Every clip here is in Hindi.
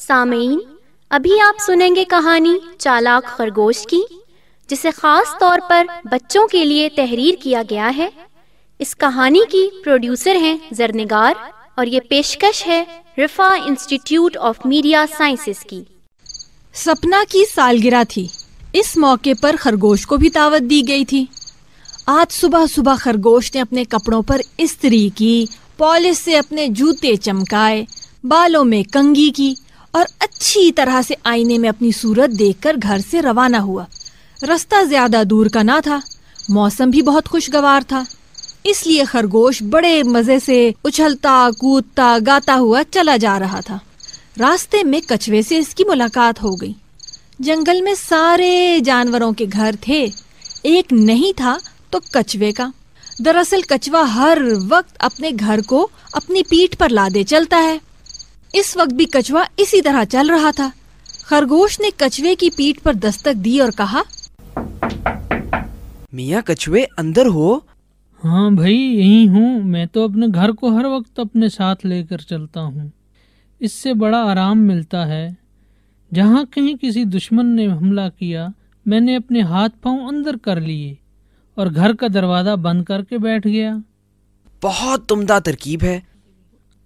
सामीन अभी आप सुनेंगे कहानी चालाक खरगोश की जिसे खास तौर पर बच्चों के लिए तहरीर किया गया है इस कहानी की प्रोड्यूसर हैं जरनेगार और ये पेशकश है Riphah institute of media sciences की सपना की सालगिरह थी इस मौके पर खरगोश को भी दावत दी गई थी आज सुबह सुबह खरगोश ने अपने कपड़ों पर इस्तरी की पॉलिश से अपने जूते चमकाए बालों में कंगी की और अच्छी तरह से आईने में अपनी सूरत देखकर घर से रवाना हुआ रास्ता ज्यादा दूर का ना था मौसम भी बहुत खुशगवार था इसलिए खरगोश बड़े मजे से उछलता कूदता गाता हुआ चला जा रहा था रास्ते में कछुए से इसकी मुलाकात हो गई जंगल में सारे जानवरों के घर थे एक नहीं था तो कछुए का दरअसल कछुआ हर वक्त अपने घर को अपनी पीठ पर लादे चलता है इस वक्त भी कछुआ इसी तरह चल रहा था खरगोश ने कछुए की पीठ पर दस्तक दी और कहा मियाँ कछुए अंदर हो हाँ भाई यही हूँ मैं तो अपने घर को हर वक्त अपने साथ लेकर चलता हूँ इससे बड़ा आराम मिलता है जहाँ कहीं किसी दुश्मन ने हमला किया मैंने अपने हाथ पांव अंदर कर लिए और घर का दरवाज़ा बंद करके बैठ गया बहुत तुमदा तरकीब है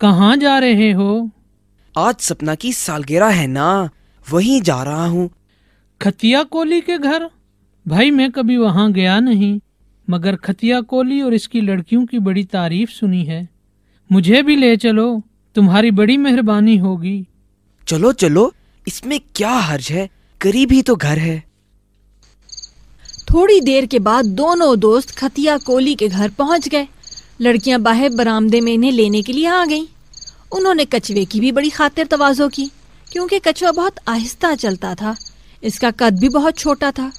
कहाँ जा रहे हो आज सपना की सालगिरह है ना वहीं जा रहा हूँ खतिया कोली के घर भाई मैं कभी वहाँ गया नहीं मगर खतिया कोली और इसकी लड़कियों की बड़ी तारीफ सुनी है मुझे भी ले चलो तुम्हारी बड़ी मेहरबानी होगी चलो चलो इसमें क्या हर्ज है करीब ही तो घर है थोड़ी देर के बाद दोनों दोस्त खतिया कोली के घर पहुंच गए लड़कियां बाहर बरामदे में इन्हें लेने के लिए आ गईं। उन्होंने कछुए की भी बड़ी खातिर तवाजो की क्योंकि कछुआ बहुत आहिस्ता चलता था इसका कद भी बहुत छोटा था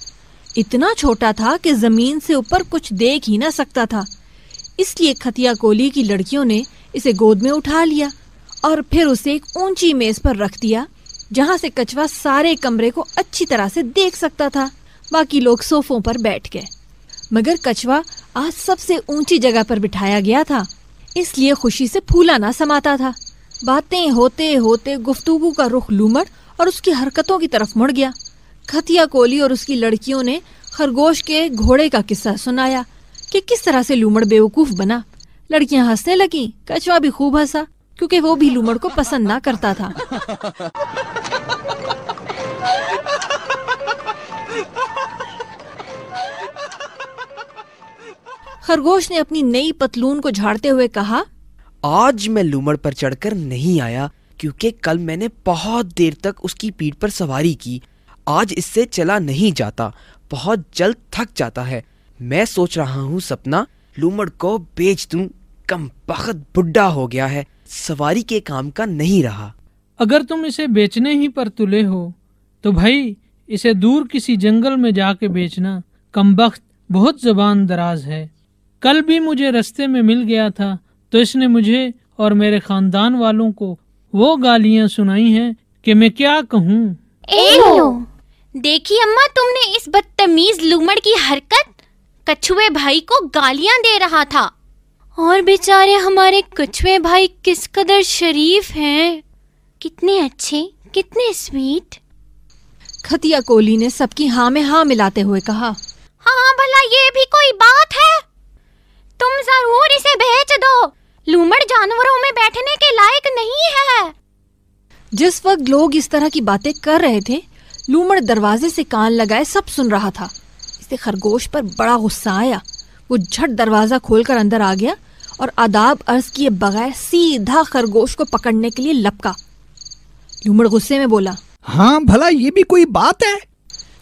इतना छोटा था कि ज़मीन से ऊपर कुछ देख ही ना सकता था इसलिए खतिया कोली की लड़कियों ने इसे गोद में उठा लिया और फिर उसे एक ऊंची मेज़ पर रख दिया जहाँ से कछुआ सारे कमरे को अच्छी तरह से देख सकता था बाकी लोग सोफों पर बैठ गए मगर कछुआ आज सबसे ऊंची जगह पर बिठाया गया था इसलिए खुशी से फूला ना समाता था बातें होते होते गुफ्तगु का रुख लूमड़ और उसकी हरकतों की तरफ मुड़ गया खतिया कोली और उसकी लड़कियों ने खरगोश के घोड़े का किस्सा सुनाया कि किस तरह से लूमड़ बेवकूफ बना लड़कियां हंसने लगी कछुआ भी खूब हंसा क्योंकि वो भी लूमड़ को पसंद ना करता था खरगोश ने अपनी नई पतलून को झाड़ते हुए कहा आज मैं लूमड़ पर चढ़कर नहीं आया क्योंकि कल मैंने बहुत देर तक उसकी पीठ पर सवारी की आज इससे चला नहीं जाता बहुत जल्द थक जाता है मैं सोच रहा हूँ सपना लूमड़ को बेच दूं कम बखत बुढ़ा हो गया है सवारी के काम का नहीं रहा अगर तुम इसे बेचने ही पर तुले हो तो भाई इसे दूर किसी जंगल में जाके बेचना कम बख्त बहुत जबान दराज है कल भी मुझे रस्ते में मिल गया था तो इसने मुझे और मेरे खानदान वालों को वो गालियाँ सुनाई हैं कि मैं क्या कहूँ देखी अम्मा तुमने इस बदतमीज लुमड़ की हरकत कछुए भाई को गालियाँ दे रहा था और बेचारे हमारे कछुए भाई किस कदर शरीफ हैं कितने अच्छे कितने स्वीट खतिया कोली ने सबकी हाँ में हाँ मिलाते हुए कहा हाँ भला ये भी कोई बात है तुम जरूर इसे बेच दो लूमड़ जानवरों में बैठने के लायक नहीं है जिस वक्त लोग इस तरह की बातें कर रहे थे लूमड़ दरवाजे से कान लगाए सब सुन रहा था इसे खरगोश पर बड़ा गुस्सा आया वो झट दरवाजा खोलकर अंदर आ गया और आदाब अर्ज किए बगैर सीधा खरगोश को पकड़ने के लिए लपका लूमड़ गुस्से में बोला हाँ भला ये भी कोई बात है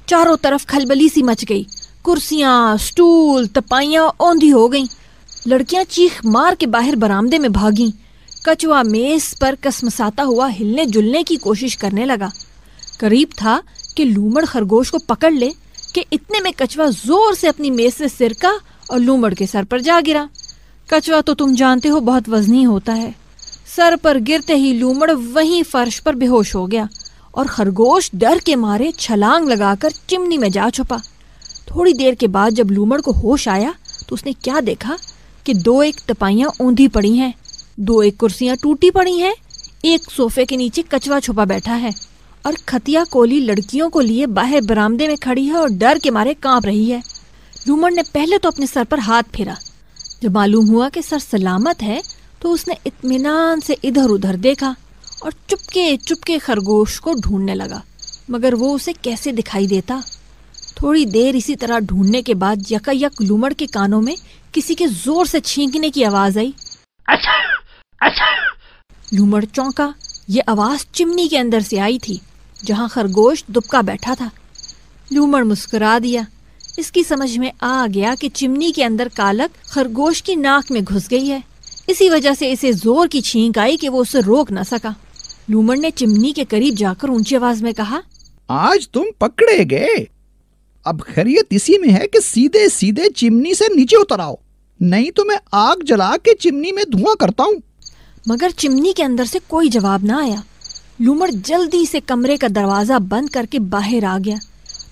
चारों तरफ खलबली सी मच गई कुर्सियां स्टूल तपाइयां औंधी हो गईं। लड़कियां चीख मार के बाहर बरामदे में भागी कचुआ मेज पर कसमसाता हुआ हिलने जुलने की कोशिश करने लगा करीब था कि लूमड़ खरगोश को पकड़ ले कि इतने में कचवा जोर से अपनी मेज से सिरका और लूमड़ के सर पर जा गिरा कचवा तो तुम जानते हो बहुत वजनी होता है सर पर गिरते ही लूमड़ वहीं फर्श पर बेहोश हो गया और खरगोश डर के मारे छलांग लगाकर चिमनी में जा छुपा थोड़ी देर के बाद जब लूमड़ को होश आया तो उसने क्या देखा कि दो एक टपाइया ऊंधी पड़ी हैं दो एक कुर्सियां टूटी पड़ी हैं एक सोफे के नीचे कचवा छुपा बैठा है और खतिया कोली लड़कियों को लिए बाहर बरामदे में खड़ी है और डर के मारे कांप रही है रूमर ने पहले तो अपने सर पर हाथ फेरा जब मालूम हुआ कि सर सलामत है तो उसने इतमान से इधर उधर देखा और चुपके चुपके खरगोश को ढूंढने लगा मगर वो उसे कैसे दिखाई देता थोड़ी देर इसी तरह ढूंढने के बाद यकायक लूमड़ के कानों में किसी के जोर से छींकने की आवाज आई अच्छा, अच्छा। लूमड़ चौंका ये आवाज चिमनी के अंदर से आई थी जहां खरगोश दुबका बैठा था लूमड़ मुस्कुरा दिया इसकी समझ में आ गया कि चिमनी के अंदर कालक खरगोश की नाक में घुस गई है इसी वजह से इसे जोर की छींक आई कि वो उसे रोक न सका लूमड़ ने चिमनी के करीब जाकर ऊंची आवाज में कहा आज तुम पकड़े गए अब खैरियत इसी में है कि सीधे सीधे चिमनी से नीचे उतर आओ नहीं तो मैं आग जला के चिमनी में धुआं करता हूँ मगर चिमनी के अंदर से कोई जवाब ना आया लूमर जल्दी से कमरे का दरवाजा बंद करके बाहर आ गया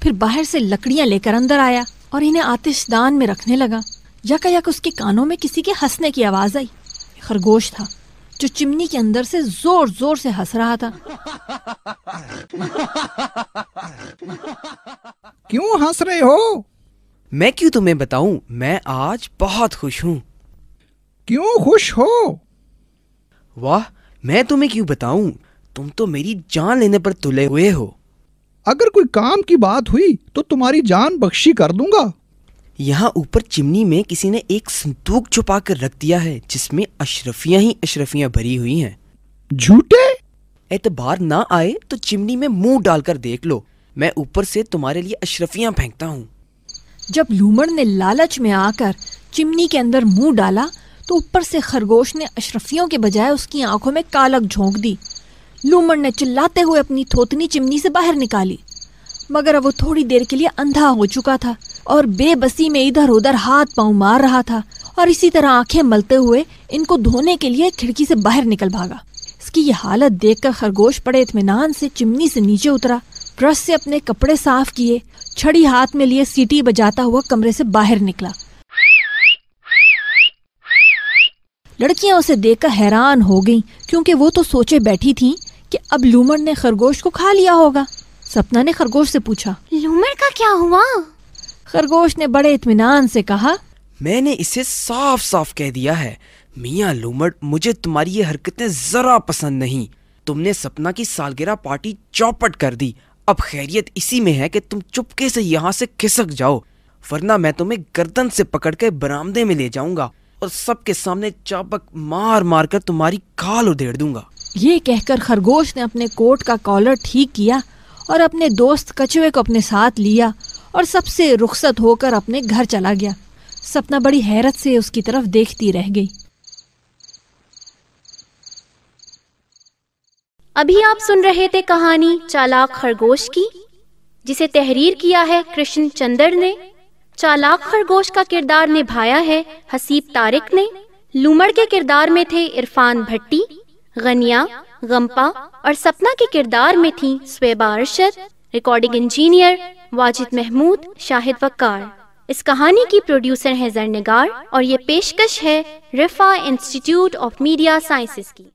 फिर बाहर से लकड़ियां लेकर अंदर आया और इन्हें आतिशदान में रखने लगा यका यक उसके कानों में किसी के हंसने की आवाज आई खरगोश था जो चिमनी के अंदर से जोर जोर से हंस रहा था क्यों हंस रहे हो मैं क्यों तुम्हें बताऊं मैं आज बहुत खुश हूँ क्यों खुश हो वाह मैं तुम्हें क्यों बताऊं तुम तो मेरी जान लेने पर तुले हुए हो अगर कोई काम की बात हुई तो तुम्हारी जान बख्शी कर दूंगा यहाँ ऊपर चिमनी में किसी ने एक संदूक छुपा कर रख दिया है जिसमें अशरफिया ही अशरफिया भरी हुई हैं झूठे एतबार ना आए तो चिमनी में मुंह डालकर देख लो मैं ऊपर से तुम्हारे लिए अशरफिया फेंकता हूँ जब लूमड़ ने लालच में आकर चिमनी के अंदर मुंह डाला तो ऊपर से खरगोश ने अशरफियों के बजाय उसकी आंखों में कालक झोंक दी लूमड़ ने चिल्लाते हुए अपनी थोतनी चिमनी से बाहर निकाली मगर वो थोड़ी देर के लिए अंधा हो चुका था और बेबसी में इधर उधर हाथ पांव मार रहा था और इसी तरह आंखें मलते हुए इनको धोने के लिए खिड़की से बाहर निकल भागा इसकी ये हालत देखकर खरगोश बड़े इतमान से चिमनी से नीचे उतरा ब्रश से अपने कपड़े साफ किए छड़ी हाथ में लिए सीटी बजाता हुआ कमरे से बाहर निकला लड़कियां उसे देखकर हैरान हो गईं क्योंकि वो तो सोचे बैठी थीं कि अब लूमर ने खरगोश को खा लिया होगा सपना ने खरगोश से पूछा लूमर का क्या हुआ खरगोश ने बड़े इतमान से कहा मैंने इसे साफ साफ कह दिया है मियाँ लूमड़ मुझे तुम्हारी ये हरकतें जरा पसंद नहीं तुमने सपना की सालगिरह पार्टी चौपट कर दी अब खैरियत इसी में है कि तुम चुपके से यहाँ से खिसक जाओ वरना मैं तुम्हें गर्दन से पकड़ के बरामदे में ले जाऊंगा और सबके सामने चाबक मार मार कर तुम्हारी खाल उधेड़ दूंगा ये कहकर खरगोश ने अपने कोट का कॉलर ठीक किया और अपने दोस्त कछुए को अपने साथ लिया और सबसे रुखसत होकर अपने घर चला गया सपना बड़ी हैरत से उसकी तरफ देखती रह गई अभी आप सुन रहे थे कहानी चालाक खरगोश की जिसे तहरीर किया है कृष्ण चंदर ने चालाक खरगोश का किरदार निभाया है हसीब तारिक ने लूमड़ के किरदार में थे इरफान भट्टी गनिया गम्पा और सपना के किरदार में थी स्वेबा अरशद रिकॉर्डिंग इंजीनियर वाजिद महमूद शाहिद वकार इस कहानी की प्रोड्यूसर है जरनेगार और ये पेशकश है Riphah institute of media sciences की